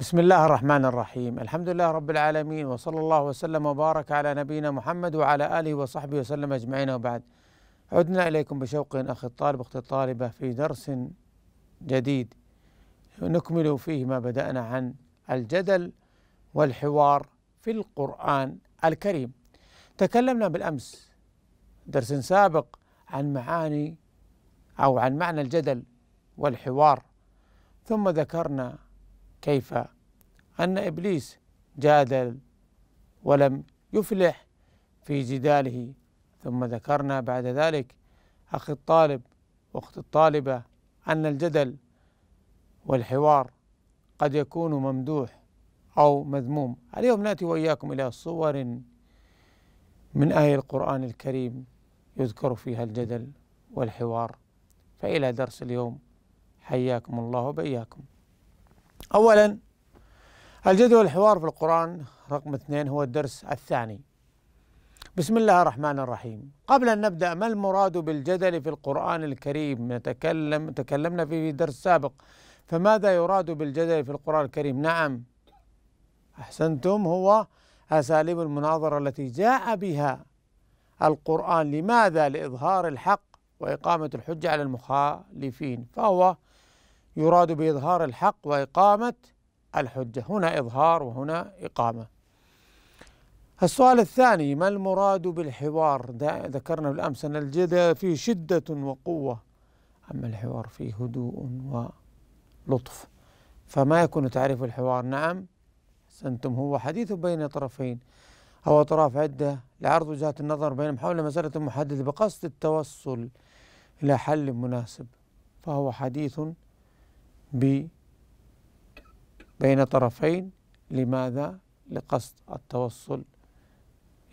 بسم الله الرحمن الرحيم الحمد لله رب العالمين وصلى الله وسلم وبارك على نبينا محمد وعلى آله وصحبه وسلم أجمعين وبعد عدنا إليكم بشوق أخي الطالب أختي الطالبة في درس جديد نكمل فيه ما بدأنا عن الجدل والحوار في القرآن الكريم تكلمنا بالأمس درس سابق عن معاني أو عن معنى الجدل والحوار ثم ذكرنا كيف أن إبليس جادل ولم يفلح في جداله ثم ذكرنا بعد ذلك أخي الطالب وأخت الطالبة أن الجدل والحوار قد يكون ممدوح أو مذموم اليوم نأتي وإياكم إلى صور من آية القرآن الكريم يذكر فيها الجدل والحوار فإلى درس اليوم حياكم الله وبياكم أولا الجدول الحوار في القرآن رقم اثنين هو الدرس الثاني بسم الله الرحمن الرحيم قبل أن نبدأ ما المراد بالجدل في القرآن الكريم نتكلم تكلمنا فيه في درس سابق فماذا يراد بالجدل في القرآن الكريم نعم أحسنتم هو أساليب المناظرة التي جاء بها القرآن لماذا لإظهار الحق وإقامة الحجة على المخالفين فهو يراد بإظهار الحق وإقامة الحجة هنا إظهار وهنا إقامة السؤال الثاني ما المراد بالحوار ذكرنا بالأمس أن الجدل فيه شدة وقوة أما الحوار فيه هدوء ولطف فما يكون تعريف الحوار نعم سنتم هو حديث بين طرفين أو أطراف عدة لعرض وجهات النظر بينهم حول مسألة محددة بقصد التوصل إلى حل مناسب فهو حديث بين طرفين لماذا؟ لقصد التوصل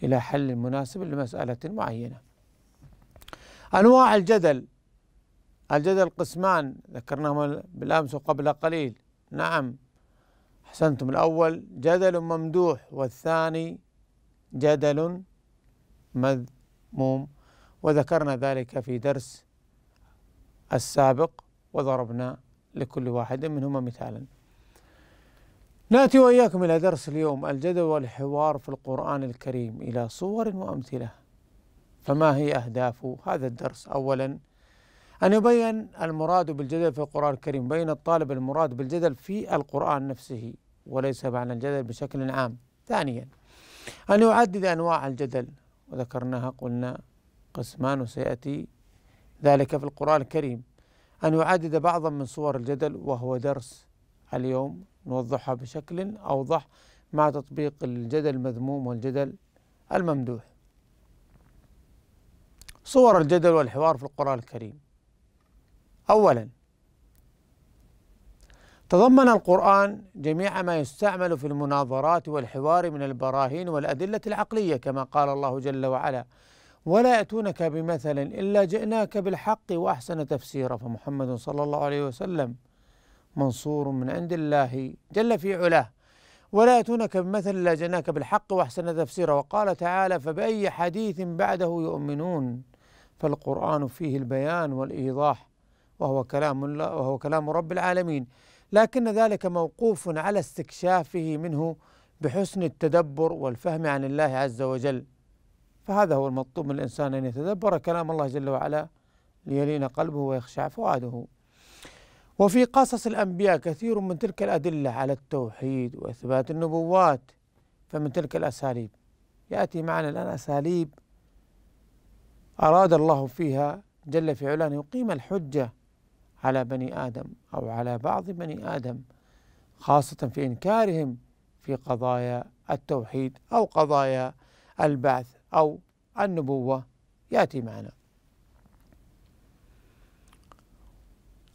إلى حل مناسب لمسألة معينة أنواع الجدل الجدل قسمان ذكرناهما بالأمس وقبل قليل نعم أحسنتم الأول جدل ممدوح والثاني جدل مذموم وذكرنا ذلك في درس السابق وضربنا لكل واحد منهما مثالا ناتي واياكم الى درس اليوم الجدل والحوار في القران الكريم الى صور وامثله فما هي اهداف هذا الدرس اولا ان يبين المراد بالجدل في القران الكريم بين الطالب المراد بالجدل في القران نفسه وليس معنى الجدل بشكل عام ثانيا ان يعدد انواع الجدل وذكرناها قلنا قسمان وسياتي ذلك في القران الكريم أن يعدد بعضا من صور الجدل وهو درس اليوم نوضحها بشكل أوضح مع تطبيق الجدل المذموم والجدل الممدوح صور الجدل والحوار في القرآن الكريم أولا تضمن القرآن جميع ما يستعمل في المناظرات والحوار من البراهين والأدلة العقلية كما قال الله جل وعلا ولا يأتونك بمثل إلا جئناك بالحق وأحسن تفسيرا فمحمد صلى الله عليه وسلم منصور من عند الله جل في علاه ولا يأتونك بمثل إلا جئناك بالحق وأحسن تفسيرا وقال تعالى فبأي حديث بعده يؤمنون فالقرآن فيه البيان والإيضاح وهو كلام الله وهو كلام رب العالمين لكن ذلك موقوف على استكشافه منه بحسن التدبر والفهم عن الله عز وجل فهذا هو المطلوب من الإنسان أن يتدبر كلام الله جل وعلا ليلين قلبه ويخشع فؤاده وفي قصص الأنبياء كثير من تلك الأدلة على التوحيد وإثبات النبوات فمن تلك الأساليب يأتي معنا الآن أساليب أراد الله فيها جل في علاه أن يقيم الحجة على بني آدم أو على بعض بني آدم خاصة في إنكارهم في قضايا التوحيد أو قضايا البعث أو النبوة يأتي معنا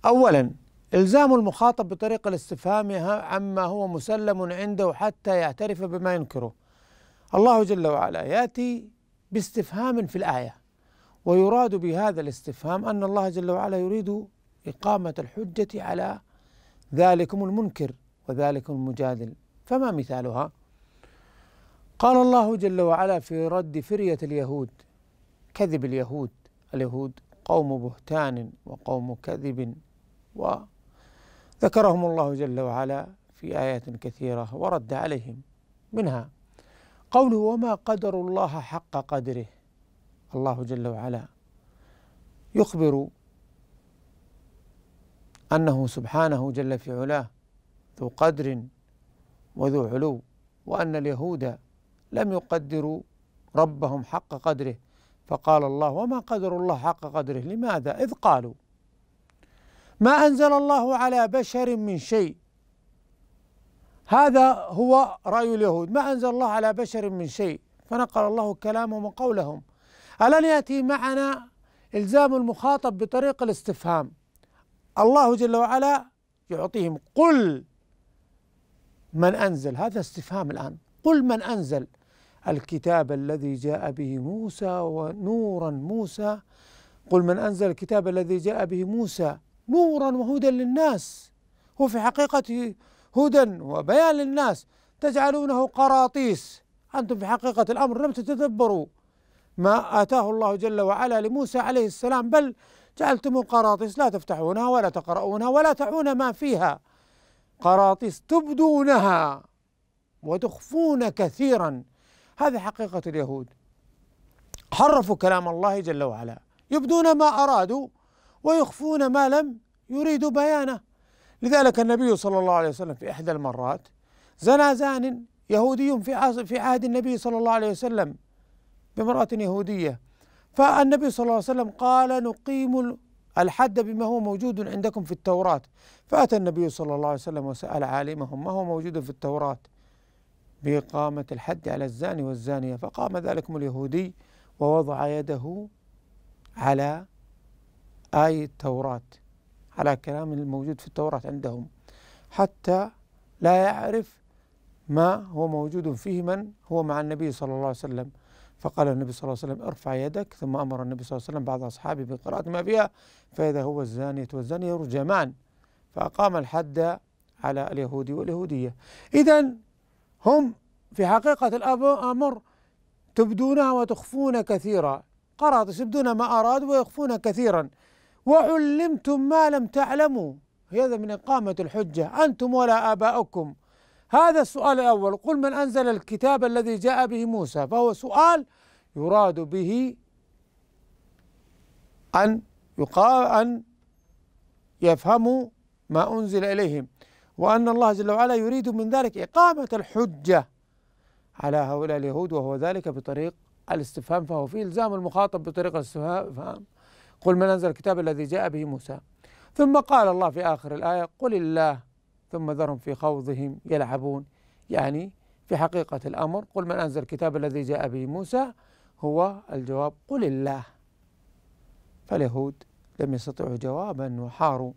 أولا إلزام المخاطب بطريقة الاستفهام عما هو مسلم عنده حتى يعترف بما ينكره الله جل وعلا يأتي باستفهام في الآية ويراد بهذا الاستفهام أن الله جل وعلا يريد إقامة الحجة على ذلكم المنكر وذلكم المجادل فما مثالها؟ قال الله جل وعلا في رد فرية اليهود كذب اليهود اليهود قوم بهتان وقوم كذب وذكرهم الله جل وعلا في آيات كثيرة ورد عليهم منها قوله وما قدر الله حق قدره الله جل وعلا يخبر أنه سبحانه جل في علاه ذو قدر وذو علو وأن اليهود لم يقدروا ربهم حق قدره فقال الله وما قدر الله حق قدره لماذا إذ قالوا ما أنزل الله على بشر من شيء هذا هو رأي اليهود ما أنزل الله على بشر من شيء فنقل الله كلامهم وقولهم ألن يأتي معنا إلزام المخاطب بطريق الاستفهام الله جل وعلا يعطيهم قل من أنزل هذا استفهام الآن قل من أنزل الكتاب الذي جاء به موسى ونورا موسى قل من أنزل الكتاب الذي جاء به موسى نورا وهدى للناس هو في حقيقته هدى وبيان للناس تجعلونه قراطيس أنتم في حقيقة الأمر لم تتدبروا ما آتاه الله جل وعلا لموسى عليه السلام بل جعلتم قراطيس لا تفتحونها ولا تقرؤونها ولا تعون ما فيها قراطيس تبدونها وتخفون كثيرا هذه حقيقة اليهود حرفوا كلام الله جل وعلا يبدون ما أرادوا ويخفون ما لم يريدوا بيانه لذلك النبي صلى الله عليه وسلم في إحدى المرات زنى زان يهودي في في عهد النبي صلى الله عليه وسلم بامرأة يهودية فالنبي صلى الله عليه وسلم قال نقيم الحد بما هو موجود عندكم في التوراة فأتى النبي صلى الله عليه وسلم وسأل عالمهم ما هو موجود في التوراة بإقامة الحد على الزاني والزانية فقام ذلكم اليهودي ووضع يده على آية التوراة على كلام الموجود في التوراة عندهم حتى لا يعرف ما هو موجود فيه من هو مع النبي صلى الله عليه وسلم فقال النبي صلى الله عليه وسلم ارفع يدك ثم امر النبي صلى الله عليه وسلم بعض اصحابه بقراءه ما فيها فاذا هو الزانيه والزانيه يرجمان فاقام الحد على اليهودي واليهوديه اذا هم في حقيقة الأمر تبدونها وتخفون كثيرا قراطيس يبدون ما أرادوا ويخفون كثيرا وعلمتم ما لم تعلموا هذا من إقامة الحجة أنتم ولا آباؤكم هذا السؤال الأول قل من أنزل الكتاب الذي جاء به موسى فهو سؤال يراد به أن يقال أن يفهموا ما أنزل إليهم وأن الله جل وعلا يريد من ذلك إقامة الحجة على هؤلاء اليهود وهو ذلك بطريق الاستفهام فهو في إلزام المخاطب بطريق الاستفهام قل من أنزل الكتاب الذي جاء به موسى ثم قال الله في آخر الآية قل الله ثم ذرهم في خوضهم يلعبون يعني في حقيقة الأمر قل من أنزل الكتاب الذي جاء به موسى هو الجواب قل الله فاليهود لم يستطيعوا جوابا وحاروا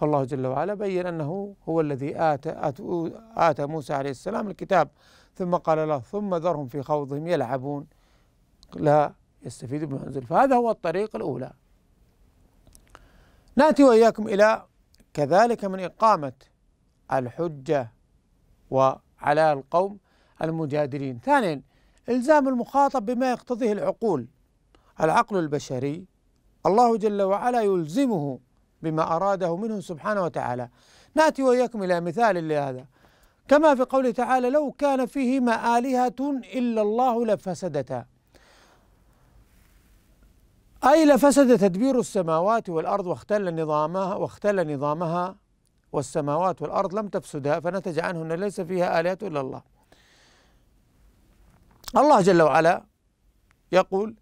فالله جل وعلا بين أنه هو الذي آتى, آتى موسى عليه السلام الكتاب ثم قال له ثم ذرهم في خوضهم يلعبون لا يستفيد من أنزل فهذا هو الطريق الأولى نأتي وإياكم إلى كذلك من إقامة الحجة وعلى القوم المجادلين ثانيا إلزام المخاطب بما يقتضيه العقول العقل البشري الله جل وعلا يلزمه بما أراده منه سبحانه وتعالى نأتي وإياكم إلى مثال لهذا كما في قوله تعالى لو كان فيهما آلهة إلا الله لفسدتا أي لفسد تدبير السماوات والأرض واختل نظامها واختل نظامها والسماوات والأرض لم تفسدها فنتج عنه أن ليس فيها آلهة إلا الله الله جل وعلا يقول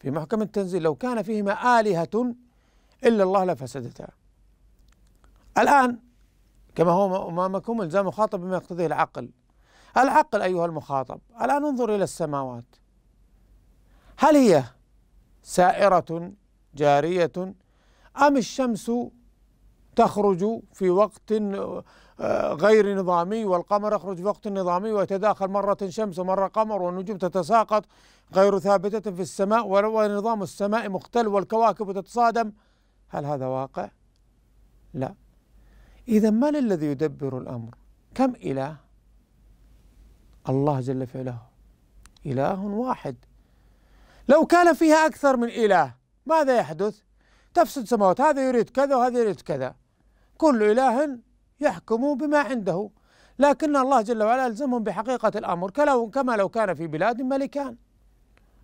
في محكم التنزيل لو كان فيهما آلهة إلا الله لفسدتها الآن كما هو أمامكم إلزام مخاطب بما يقتضيه العقل العقل أيها المخاطب الآن انظر إلى السماوات هل هي سائرة جارية أم الشمس تخرج في وقت آه، غير نظامي والقمر يخرج في وقت نظامي ويتداخل مرة شمس ومرة قمر والنجوم تتساقط غير ثابتة في السماء ونظام السماء مختل والكواكب تتصادم هل هذا واقع؟ لا إذا من الذي يدبر الأمر؟ كم إله؟ الله جل في علاه إله واحد لو كان فيها أكثر من إله ماذا يحدث؟ تفسد سماوات هذا يريد كذا وهذا يريد كذا كل إله يحكم بما عنده لكن الله جل وعلا ألزمهم بحقيقة الأمر كما لو كان في بلاد ملكان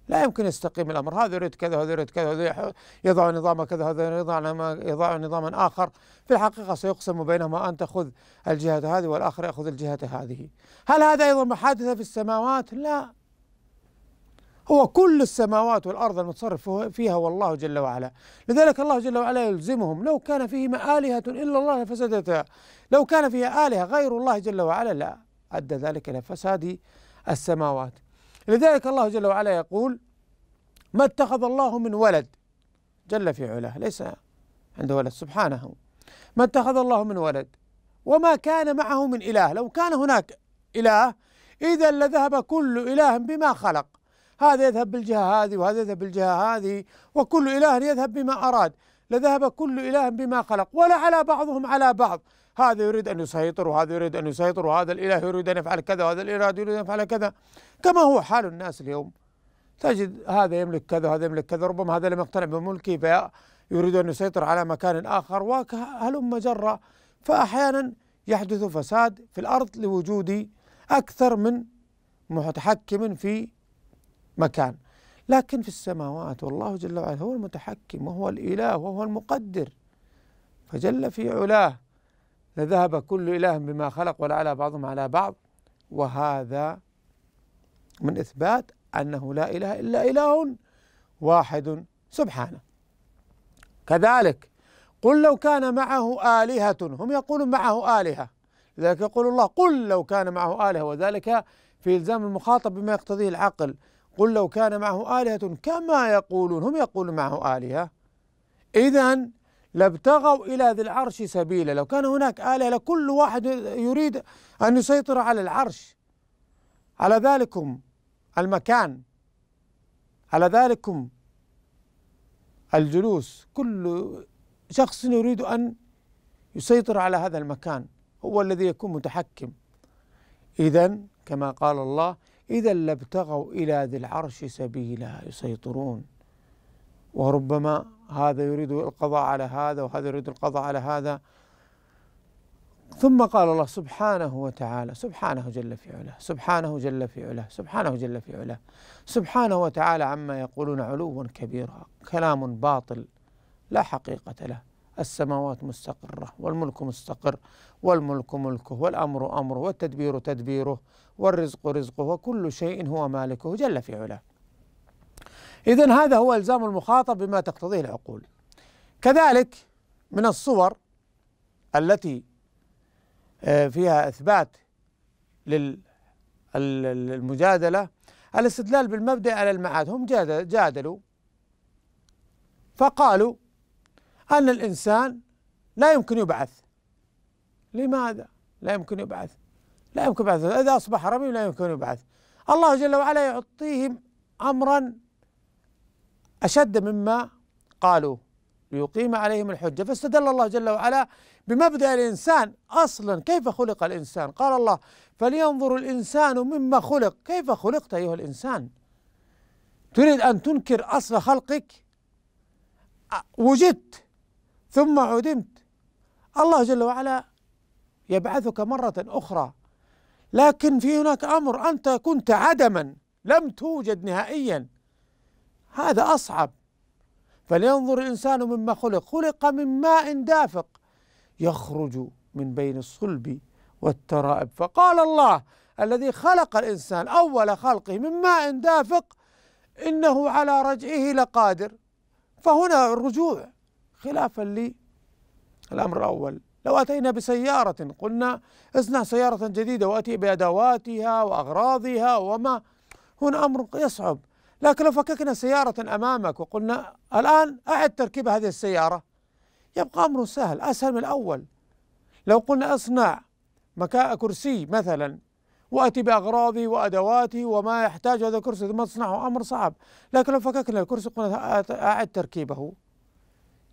لا يمكن يستقيم الامر هذا يريد كذا هذا يريد كذا هذا يضع نظام كذا هذا يضع يضع نظاما اخر في الحقيقه سيقسم بينهما ان تاخذ الجهه هذه والاخر ياخذ الجهه هذه هل هذا ايضا محادثه في السماوات لا هو كل السماوات والارض المتصرف فيها والله جل وعلا لذلك الله جل وعلا يلزمهم لو كان فيهما الهه الا الله لفسدتا لو كان فيها الهه غير الله جل وعلا لا ادى ذلك الى فساد السماوات لذلك الله جل وعلا يقول ما اتخذ الله من ولد جل في علاه ليس عنده ولد سبحانه ما اتخذ الله من ولد وما كان معه من إله لو كان هناك إله إذا لذهب كل إله بما خلق هذا يذهب بالجهة هذه وهذا يذهب بالجهة هذه وكل إله يذهب بما أراد لذهب كل إله بما خلق ولا على بعضهم على بعض هذا يريد أن يسيطر وهذا يريد أن يسيطر وهذا الإله يريد أن يفعل كذا وهذا الإله يريد أن يفعل كذا كما هو حال الناس اليوم تجد هذا يملك كذا وهذا يملك كذا ربما هذا لم يقتنع بملكه فيريد أن يسيطر على مكان آخر وهلم جرة فأحيانا يحدث فساد في الأرض لوجود أكثر من متحكم في مكان لكن في السماوات والله جل وعلا هو المتحكم وهو الإله وهو المقدر فجل في علاه لذهب كل إله بما خلق ولعل بعضهم على بعض وهذا من إثبات أنه لا إله إلا إله واحد سبحانه كذلك قل لو كان معه آلهة هم يقولون معه آلهة لذلك يقول الله قل لو كان معه آلهة وذلك في إلزام المخاطب بما يقتضيه العقل قل لو كان معه آلهة كما يقولون هم يقولون معه آلهة إذا لابتغوا إلى ذي العرش سبيلا لو كان هناك آلهة لكل واحد يريد أن يسيطر على العرش على ذلكم المكان على ذلكم الجلوس كل شخص يريد أن يسيطر على هذا المكان هو الذي يكون متحكم إذا كما قال الله إذا لابتغوا إلى ذي العرش سبيلا يسيطرون وربما هذا يريد القضاء على هذا وهذا يريد القضاء على هذا ثم قال الله سبحانه وتعالى سبحانه جل في علاه سبحانه جل في علاه سبحانه جل في علاه سبحانه وتعالى عما يقولون علوا كبيرا كلام باطل لا حقيقة له السماوات مستقرة والملك مستقر والملك ملكه والأمر أمره والتدبير تدبيره والرزق رزقه وكل شيء هو مالكه جل في علاه إذا هذا هو إلزام المخاطب بما تقتضيه العقول كذلك من الصور التي آه، فيها إثبات للمجادلة الاستدلال بالمبدأ على المعاد هم جادلوا فقالوا أن الإنسان لا يمكن يبعث لماذا لا يمكن يبعث لا يمكن يبعث إذا أصبح رميم لا يمكن يبعث الله جل وعلا يعطيهم أمرا أشد مما قالوا ليقيم عليهم الحجة فاستدل الله جل وعلا بمبدأ الإنسان أصلا كيف خلق الإنسان قال الله فلينظر الإنسان مما خلق كيف خلقت أيها الإنسان تريد أن تنكر أصل خلقك وجدت ثم عدمت الله جل وعلا يبعثك مرة أخرى لكن في هناك أمر أنت كنت عدما لم توجد نهائيا هذا أصعب فلينظر الإنسان مما خلق خلق من ماء دافق يخرج من بين الصلب والترائب فقال الله الذي خلق الإنسان أول خلقه من ماء دافق إنه على رجعه لقادر فهنا الرجوع خلافا للأمر الأول لو أتينا بسيارة قلنا اصنع سيارة جديدة وأتي بأدواتها وأغراضها وما هنا أمر يصعب لكن لو فككنا سيارة أمامك وقلنا الآن أعد تركيب هذه السيارة يبقى أمر سهل أسهل من الأول لو قلنا اصنع مكاء كرسي مثلا وأتي بأغراضي وأدواتي وما يحتاج هذا الكرسي ثم تصنعه أمر صعب لكن لو فككنا الكرسي قلنا أعد تركيبه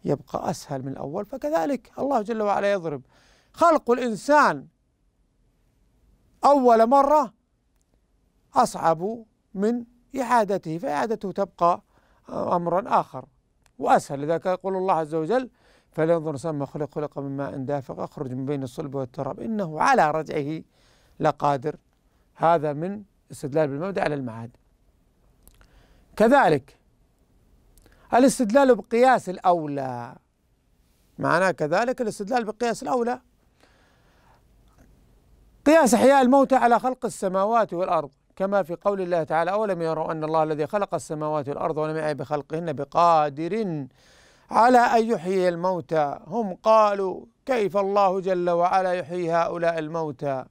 يبقى أسهل من الأول فكذلك الله جل وعلا يضرب خلق الإنسان أول مرة أصعب من إعادته فإعادته تبقى أمرا آخر وأسهل لذلك يقول الله عز وجل فلينظر الإنسان ما خلق خلق من ماء دافق أخرج من بين الصلب والتراب إنه على رجعه لقادر هذا من استدلال بالمبدأ على المعاد كذلك الاستدلال بقياس الأولى معناه كذلك الاستدلال بقياس الأولى قياس إحياء الموتى على خلق السماوات والأرض كما في قول الله تعالى أولم يروا أن الله الذي خلق السماوات والأرض ولم يعي بخلقهن بقادر على أن يحيي الموتى هم قالوا كيف الله جل وعلا يحيي هؤلاء الموتى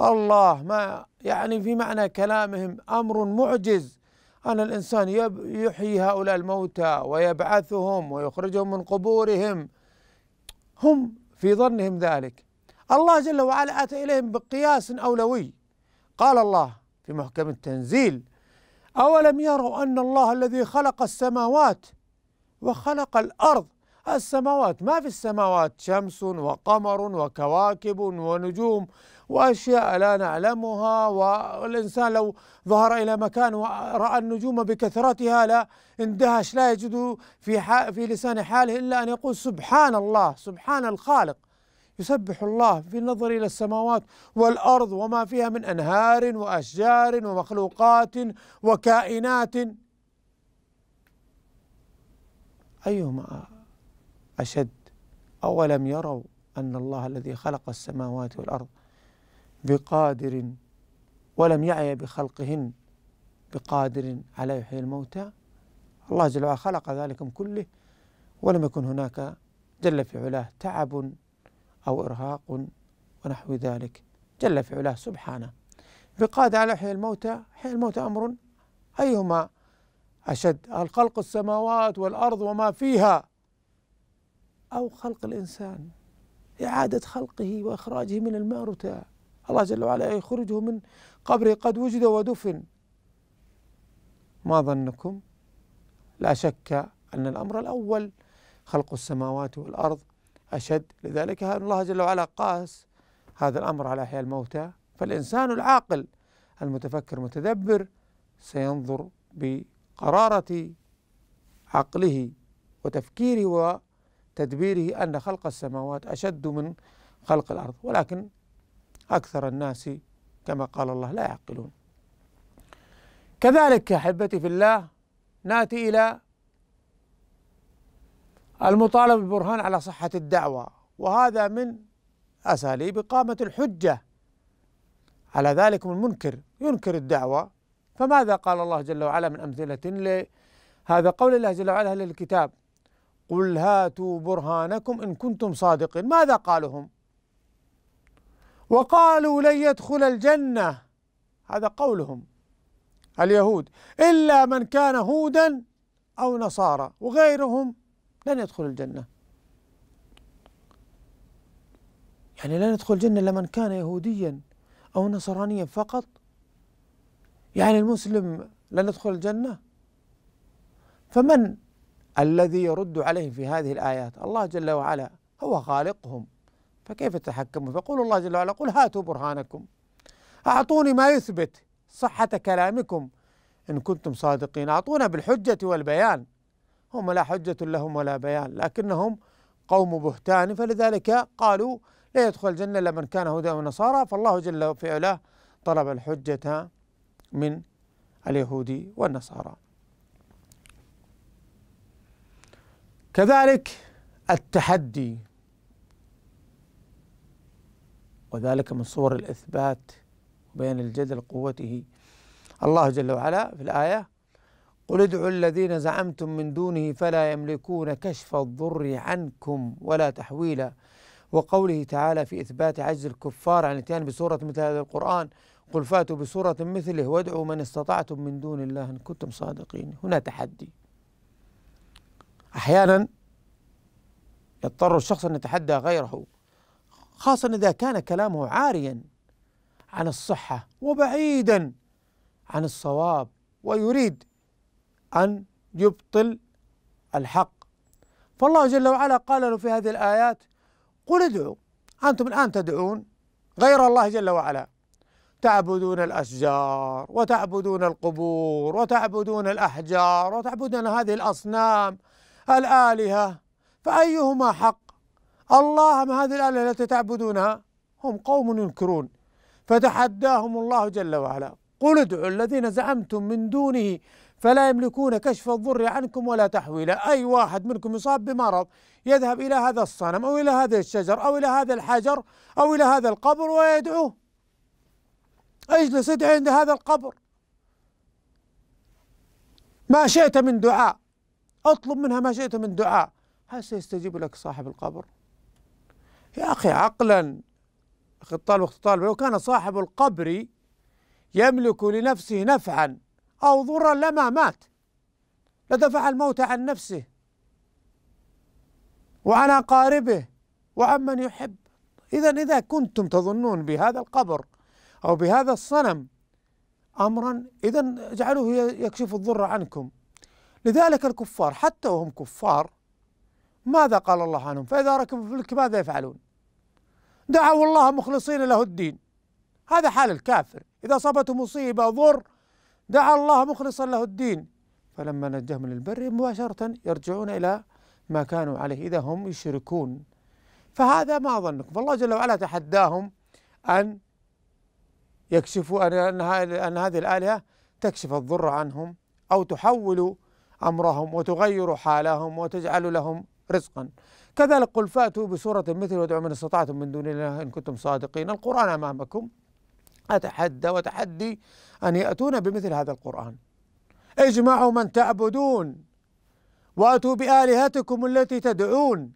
الله ما يعني في معنى كلامهم أمر معجز أن الإنسان يحيي هؤلاء الموتى ويبعثهم ويخرجهم من قبورهم هم في ظنهم ذلك الله جل وعلا أتى إليهم بقياس أولوي قال الله في محكم التنزيل أولم يروا أن الله الذي خلق السماوات وخلق الأرض السماوات ما في السماوات شمس وقمر وكواكب ونجوم وأشياء لا نعلمها والإنسان لو ظهر إلى مكان ورأى النجوم بكثرتها لا اندهش لا يجد في, في لسان حاله إلا أن يقول سبحان الله سبحان الخالق يسبح الله في النظر الى السماوات والارض وما فيها من انهار واشجار ومخلوقات وكائنات ايهما اشد اولم يروا ان الله الذي خلق السماوات والارض بقادر ولم يعي بخلقهن بقادر على يحيي الموتى الله جل وعلا خلق ذلكم كله ولم يكن هناك جل في علاه تعب أو إرهاق ونحو ذلك جل في علاه سبحانه بقاد على حي الموتى حي الموتى أمر أيهما أشد هل خلق السماوات والأرض وما فيها أو خلق الإنسان إعادة خلقه وإخراجه من المأرتة الله جل وعلا يخرجه من قبره قد وجد ودفن ما ظنكم لا شك أن الأمر الأول خلق السماوات والأرض أشد لذلك الله جل وعلا قاس هذا الأمر على إحياء الموتى فالإنسان العاقل المتفكر المتدبر سينظر بقرارة عقله وتفكيره وتدبيره أن خلق السماوات أشد من خلق الأرض ولكن أكثر الناس كما قال الله لا يعقلون كذلك أحبتي في الله ناتي إلى المطالبة ببرهان على صحة الدعوة وهذا من أساليب إقامة الحجة على ذلك من منكر ينكر الدعوة فماذا قال الله جل وعلا من أمثلة لهذا قول الله جل وعلا للكتاب قل هاتوا برهانكم إن كنتم صادقين ماذا قالهم وقالوا لن يدخل الجنة هذا قولهم اليهود إلا من كان هودا أو نصارى وغيرهم لن يدخل الجنة يعني لن يدخل الجنة إلا من كان يهوديا أو نصرانيا فقط يعني المسلم لن يدخل الجنة فمن الذي يرد عليه في هذه الآيات الله جل وعلا هو خالقهم فكيف يتحكمون فيقول الله جل وعلا قل هاتوا برهانكم أعطوني ما يثبت صحة كلامكم إن كنتم صادقين أعطونا بالحجة والبيان هم لا حجة لهم ولا بيان لكنهم قوم بهتان فلذلك قالوا لا يدخل الجنة إلا من كان هدى ونصارى فالله جل في علاه طلب الحجة من اليهود والنصارى كذلك التحدي وذلك من صور الإثبات بين الجدل قوته الله جل وعلا في الآية قل ادعوا الذين زعمتم من دونه فلا يملكون كشف الضر عنكم ولا تحويلا وقوله تعالى في إثبات عجز الكفار عن الاتيان بسورة مثل هذا القرآن قل فاتوا بسورة مثله وادعوا من استطعتم من دون الله إن كنتم صادقين هنا تحدي أحيانا يضطر الشخص أن يتحدى غيره خاصة إذا كان كلامه عاريا عن الصحة وبعيدا عن الصواب ويريد أن يبطل الحق فالله جل وعلا قال له في هذه الآيات قل ادعوا أنتم الآن تدعون غير الله جل وعلا تعبدون الأشجار وتعبدون القبور وتعبدون الأحجار وتعبدون هذه الأصنام الآلهة فأيهما حق الله ما هذه الآلهة التي تعبدونها هم قوم ينكرون فتحداهم الله جل وعلا قل ادعوا الذين زعمتم من دونه فلا يملكون كشف الضر عنكم ولا تحويله أي واحد منكم يصاب بمرض يذهب إلى هذا الصنم أو إلى هذا الشجر أو إلى هذا الحجر أو إلى هذا القبر ويدعوه اجلس ادعي عند هذا القبر ما شئت من دعاء اطلب منها ما شئت من دعاء هل سيستجيب لك صاحب القبر يا أخي عقلا أخي الطالب أخت الطالب لو كان صاحب القبر يملك لنفسه نفعا أو ضرا لما مات لدفع الموت عن نفسه وعن أقاربه وعمن يحب إذا إذا كنتم تظنون بهذا القبر أو بهذا الصنم أمرا إذا اجعلوه يكشف الضر عنكم لذلك الكفار حتى وهم كفار ماذا قال الله عنهم فإذا ركبوا في ماذا يفعلون دعوا الله مخلصين له الدين هذا حال الكافر إذا أصابته مصيبة ضر دعا الله مخلصا له الدين فلما نجاهم للبر مباشرة يرجعون إلى ما كانوا عليه إذا هم يشركون فهذا ما ظنكم فالله جل وعلا تحداهم أن يكشفوا أن, أن هذه الآلهة تكشف الضر عنهم أو تحول أمرهم وتغير حالهم وتجعل لهم رزقا كذلك قل فأتوا بسورة مثل وادعوا من استطعتم من دون الله إن كنتم صادقين القرآن أمامكم أتحدى وتحدي أن يأتون بمثل هذا القرآن اجمعوا من تعبدون وأتوا بآلهتكم التي تدعون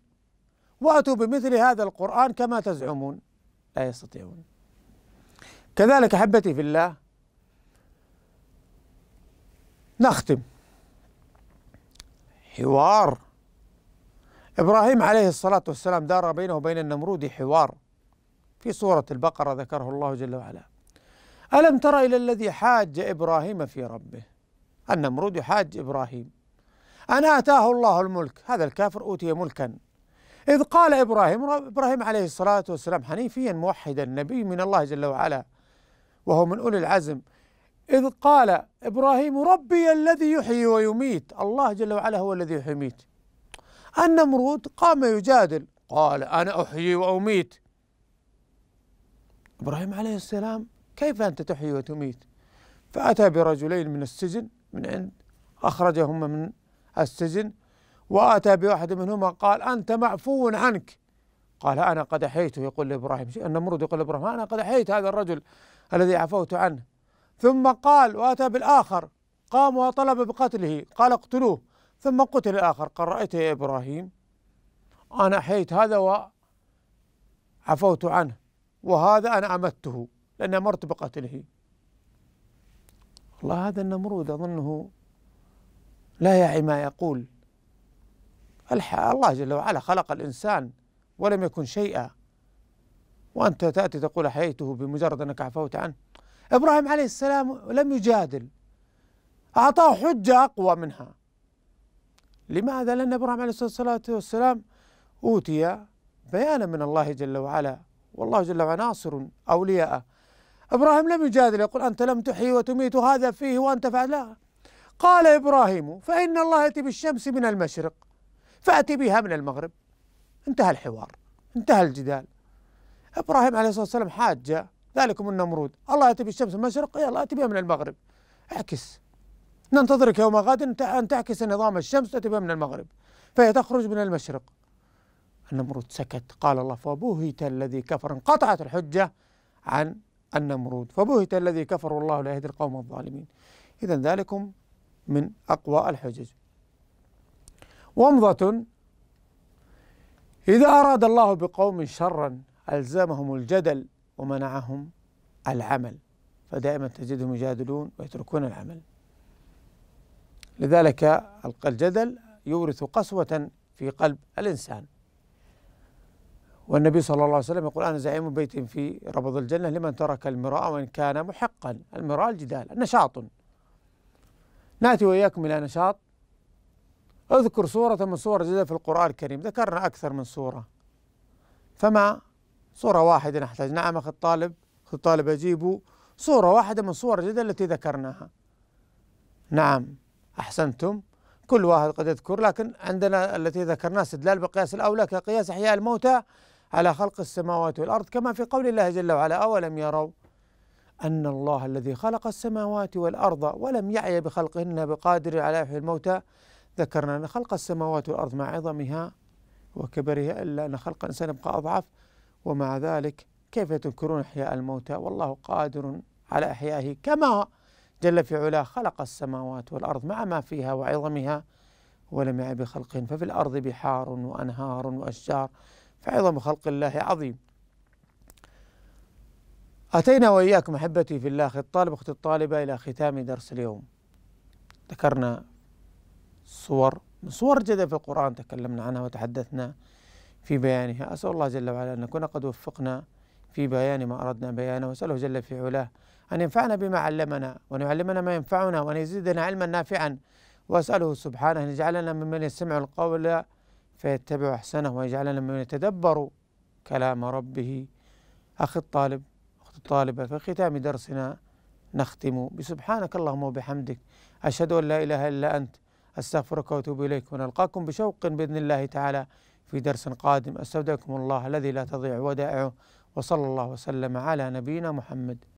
وأتوا بمثل هذا القرآن كما تزعمون لا يستطيعون كذلك أحبتي في الله نختم حوار إبراهيم عليه الصلاة والسلام دار بينه وبين النمرود حوار في سورة البقرة ذكره الله جل وعلا ألم تر إلى الذي حاج إبراهيم في ربه النمرود يحاج إبراهيم أنا أتاه الله الملك هذا الكافر أوتي ملكا إذ قال إبراهيم إبراهيم عليه الصلاة والسلام حنيفيا موحدا نبي من الله جل وعلا وهو من أولي العزم إذ قال إبراهيم ربي الذي يحيي ويميت الله جل وعلا هو الذي يحيي ويميت النمرود قام يجادل قال أنا أحيي وأميت إبراهيم عليه السلام كيف أنت تحيي وتميت فأتى برجلين من السجن من عند أخرجهما من السجن وأتى بواحد منهما قال أنت معفو عنك قال أنا قد أحيته يقول لإبراهيم النمرود يقول لإبراهيم أنا قد أحيت هذا الرجل الذي عفوت عنه ثم قال وأتى بالآخر قام وطلب بقتله قال اقتلوه ثم قتل الآخر قال رأيت يا إبراهيم أنا أحيت هذا وعفوت عنه وهذا أنا أمته لأنها مرت بقتله والله هذا النمرود أظنه لا يعي ما يقول الله جل وعلا خلق الإنسان ولم يكن شيئا وأنت تأتي تقول أحييته بمجرد أنك عفوت عنه إبراهيم عليه السلام لم يجادل أعطاه حجة أقوى منها لماذا؟ لأن إبراهيم عليه الصلاة والسلام أوتي بيانا من الله جل وعلا والله جل وعلا ناصر أولياءه إبراهيم لم يجادل يقول أنت لم تحيي وتميت هذا فيه وأنت فعل لا قال إبراهيم فإن الله يأتي بالشمس من المشرق فأتي بها من المغرب انتهى الحوار انتهى الجدال إبراهيم عليه الصلاة والسلام حاجة ذلكم النمرود الله يأتي بالشمس من المشرق يلا أتي بها من المغرب اعكس ننتظرك يوم غد أن تعكس نظام الشمس تأتي بها من المغرب فهي تخرج من المشرق النمرود سكت قال الله فبهت الذي كفر انقطعت الحجة عن النمرود فبهت الذي كفر والله لا يهدي القوم الظالمين إذا ذلكم من أقوى الحجج ومضة إذا أراد الله بقوم شرا ألزمهم الجدل ومنعهم العمل فدائما تجدهم يجادلون ويتركون العمل لذلك الجدل يورث قسوة في قلب الإنسان والنبي صلى الله عليه وسلم يقول أنا زعيم بيت في ربض الجنة لمن ترك المراء وإن كان محقا المراء الجدال نشاط نأتي وإياكم إلى نشاط اذكر سورة من سور الجدال في القرآن الكريم ذكرنا أكثر من سورة فما سوره واحدة نحتاج نعم أخي الطالب أخي الطالب أجيبه صورة واحدة من صور الجدل التي ذكرناها نعم أحسنتم كل واحد قد يذكر لكن عندنا التي ذكرناها استدلال بقياس الأولى كقياس إحياء الموتى على خلق السماوات والارض كما في قول الله جل وعلا اولم يروا ان الله الذي خلق السماوات والارض ولم يعي بخلقهن بقادر على يحيي الموتى ذكرنا ان خلق السماوات والارض مع عظمها وكبرها الا ان خلق الانسان يبقى اضعف ومع ذلك كيف تنكرون احياء الموتى والله قادر على احيائه كما جل في علاه خلق السماوات والارض مع ما فيها وعظمها ولم يعي بخلقهن ففي الارض بحار وانهار واشجار فعظم خلق الله عظيم أتينا وإياكم أحبتي في الله أخي الطالب أختي الطالبة إلى ختام درس اليوم ذكرنا صور من صور جدا في القرآن تكلمنا عنها وتحدثنا في بيانها أسأل الله جل وعلا أن نكون قد وفقنا في بيان ما أردنا بيانه وأسأله جل في علاه أن ينفعنا بما علمنا وأن يعلمنا ما ينفعنا وأن يزيدنا علما نافعا وأسأله سبحانه أن يجعلنا ممن يستمع القول فيتبع أحسنه ويجعلنا من يتدبر كلام ربه أخي الطالب أخت الطالبة في ختام درسنا نختم بسبحانك اللهم وبحمدك أشهد أن لا إله إلا أنت أستغفرك وأتوب إليك ونلقاكم بشوق بإذن الله تعالى في درس قادم أستودعكم الله الذي لا تضيع ودائعه وصلى الله وسلم على نبينا محمد